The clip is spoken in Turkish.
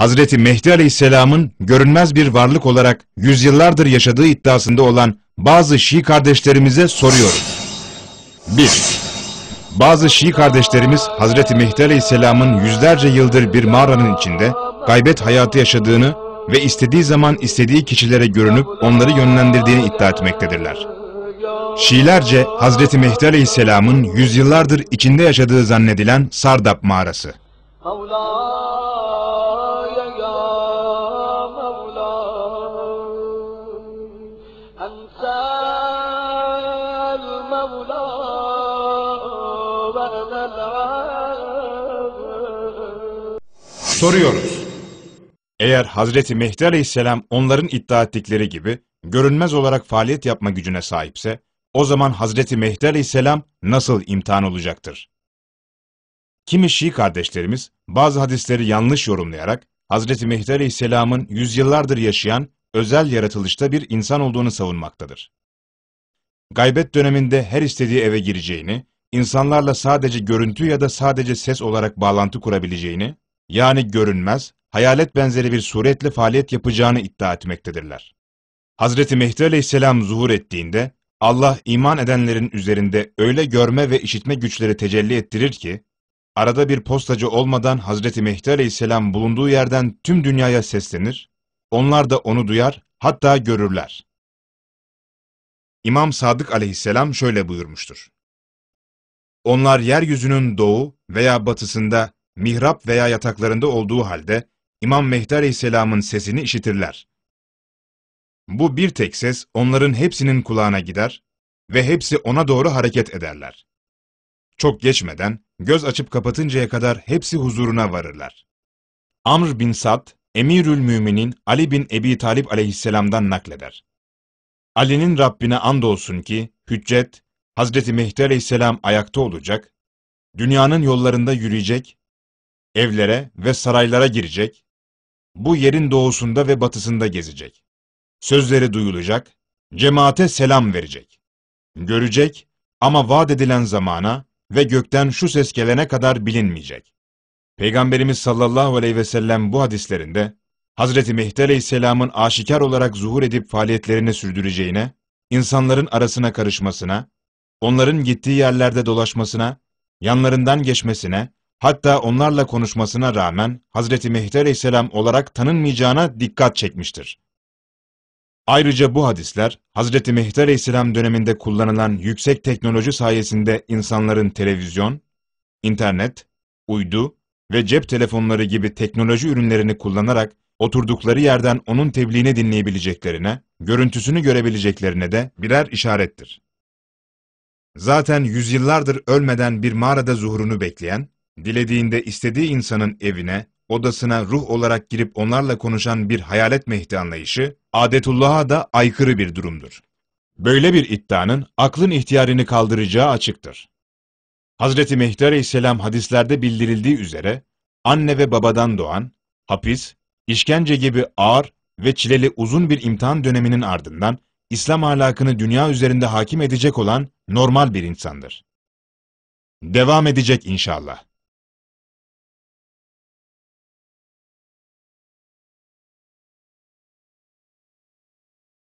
Hazreti Mehdi Aleyhisselam'ın görünmez bir varlık olarak yüzyıllardır yaşadığı iddiasında olan bazı Şii kardeşlerimize soruyoruz. 1. Bazı Şii kardeşlerimiz Hazreti Mehdi Aleyhisselam'ın yüzlerce yıldır bir mağaranın içinde gaybet hayatı yaşadığını ve istediği zaman istediği kişilere görünüp onları yönlendirdiğini iddia etmektedirler. Şiilerce Hazreti Mehdi Aleyhisselam'ın yüzyıllardır içinde yaşadığı zannedilen Sardap mağarası. Soruyoruz. Eğer Hazreti Mehdi Aleyhisselam onların iddia ettikleri gibi görünmez olarak faaliyet yapma gücüne sahipse, o zaman Hazreti Mehdi Aleyhisselam nasıl imtihan olacaktır? Kimi Şii kardeşlerimiz bazı hadisleri yanlış yorumlayarak Hazreti Mehdi Aleyhisselam'ın yüzyıllardır yaşayan özel yaratılışta bir insan olduğunu savunmaktadır. Gaybet döneminde her istediği eve gireceğini, insanlarla sadece görüntü ya da sadece ses olarak bağlantı kurabileceğini, yani görünmez, hayalet benzeri bir suretle faaliyet yapacağını iddia etmektedirler. Hazreti Mehdi aleyhisselam zuhur ettiğinde, Allah iman edenlerin üzerinde öyle görme ve işitme güçleri tecelli ettirir ki, arada bir postacı olmadan Hazreti Mehdi aleyhisselam bulunduğu yerden tüm dünyaya seslenir onlar da onu duyar, hatta görürler. İmam Sadık aleyhisselam şöyle buyurmuştur. Onlar yeryüzünün doğu veya batısında, mihrap veya yataklarında olduğu halde, İmam Mehdi aleyhisselamın sesini işitirler. Bu bir tek ses onların hepsinin kulağına gider ve hepsi ona doğru hareket ederler. Çok geçmeden, göz açıp kapatıncaya kadar hepsi huzuruna varırlar. Amr bin Sad, Emirül Müminin Ali bin Ebi Talip aleyhisselamdan nakleder. Ali'nin Rabbine andolsun ki, hüccet, Hazreti Mehdi aleyhisselam ayakta olacak, dünyanın yollarında yürüyecek, evlere ve saraylara girecek, bu yerin doğusunda ve batısında gezecek. Sözleri duyulacak, cemaate selam verecek. Görecek ama vaat edilen zamana ve gökten şu ses gelene kadar bilinmeyecek. Peygamberimiz sallallahu aleyhi ve sellem bu hadislerinde, Hazreti Mehdi aleyhisselamın aşikar olarak zuhur edip faaliyetlerini sürdüreceğine, insanların arasına karışmasına, onların gittiği yerlerde dolaşmasına, yanlarından geçmesine, hatta onlarla konuşmasına rağmen Hazreti Mehdi aleyhisselam olarak tanınmayacağına dikkat çekmiştir. Ayrıca bu hadisler, Hazreti Mehdi aleyhisselam döneminde kullanılan yüksek teknoloji sayesinde insanların televizyon, internet, uydu, ve cep telefonları gibi teknoloji ürünlerini kullanarak oturdukları yerden onun tebliğini dinleyebileceklerine, görüntüsünü görebileceklerine de birer işarettir. Zaten yüzyıllardır ölmeden bir mağarada zuhurunu bekleyen, dilediğinde istediği insanın evine, odasına ruh olarak girip onlarla konuşan bir hayalet mehdi anlayışı, adetullah'a da aykırı bir durumdur. Böyle bir iddianın aklın ihtiyarını kaldıracağı açıktır. Hazreti Mehdi Aleyhisselam hadislerde bildirildiği üzere, anne ve babadan doğan, hapis, işkence gibi ağır ve çileli uzun bir imtihan döneminin ardından, İslam ahlakını dünya üzerinde hakim edecek olan normal bir insandır. Devam edecek inşallah.